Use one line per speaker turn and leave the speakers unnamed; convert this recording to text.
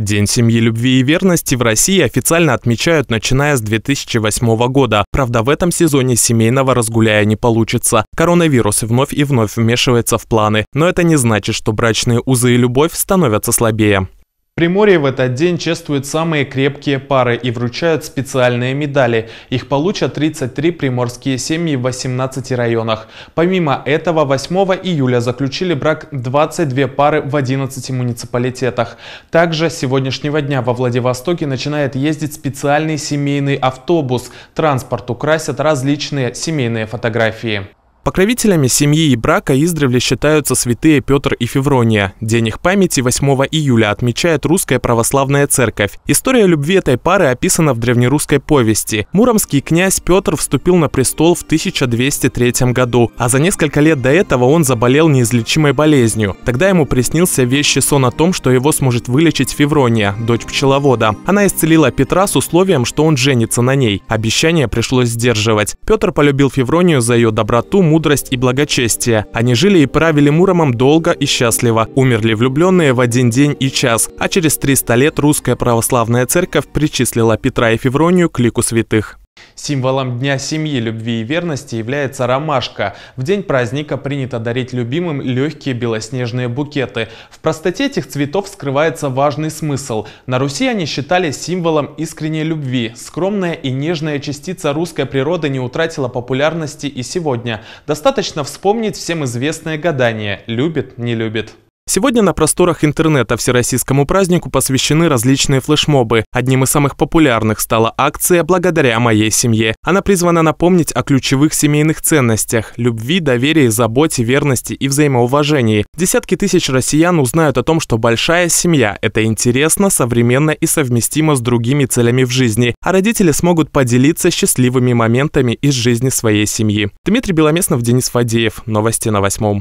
День семьи, любви и верности в России официально отмечают, начиная с 2008 года. Правда, в этом сезоне семейного разгуляя не получится. Коронавирус вновь и вновь вмешивается в планы. Но это не значит, что брачные узы и любовь становятся слабее. Приморье в этот день чествует самые крепкие пары и вручают специальные медали. Их получат 33 приморские семьи в 18 районах. Помимо этого, 8 июля заключили брак 22 пары в 11 муниципалитетах. Также с сегодняшнего дня во Владивостоке начинает ездить специальный семейный автобус. Транспорт украсят различные семейные фотографии. Покровителями семьи и брака издревле считаются святые Петр и Феврония. День их памяти 8 июля отмечает Русская Православная Церковь. История любви этой пары описана в древнерусской повести. Муромский князь Петр вступил на престол в 1203 году, а за несколько лет до этого он заболел неизлечимой болезнью. Тогда ему приснился вещий сон о том, что его сможет вылечить Феврония, дочь пчеловода. Она исцелила Петра с условием, что он женится на ней. Обещание пришлось сдерживать. Петр полюбил Февронию за ее доброту, мудрость и благочестие. Они жили и правили Муромом долго и счастливо. Умерли влюбленные в один день и час, а через 300 лет русская православная церковь причислила Петра и Февронию к лику святых. Символом Дня семьи, любви и верности является ромашка. В день праздника принято дарить любимым легкие белоснежные букеты. В простоте этих цветов скрывается важный смысл. На Руси они считались символом искренней любви. Скромная и нежная частица русской природы не утратила популярности и сегодня. Достаточно вспомнить всем известное гадание «любит, не любит». Сегодня на просторах интернета всероссийскому празднику посвящены различные флешмобы. Одним из самых популярных стала акция «Благодаря моей семье». Она призвана напомнить о ключевых семейных ценностях – любви, доверии, заботе, верности и взаимоуважении. Десятки тысяч россиян узнают о том, что большая семья – это интересно, современно и совместимо с другими целями в жизни, а родители смогут поделиться счастливыми моментами из жизни своей семьи. Дмитрий Беломеснов, Денис Фадеев. Новости на восьмом.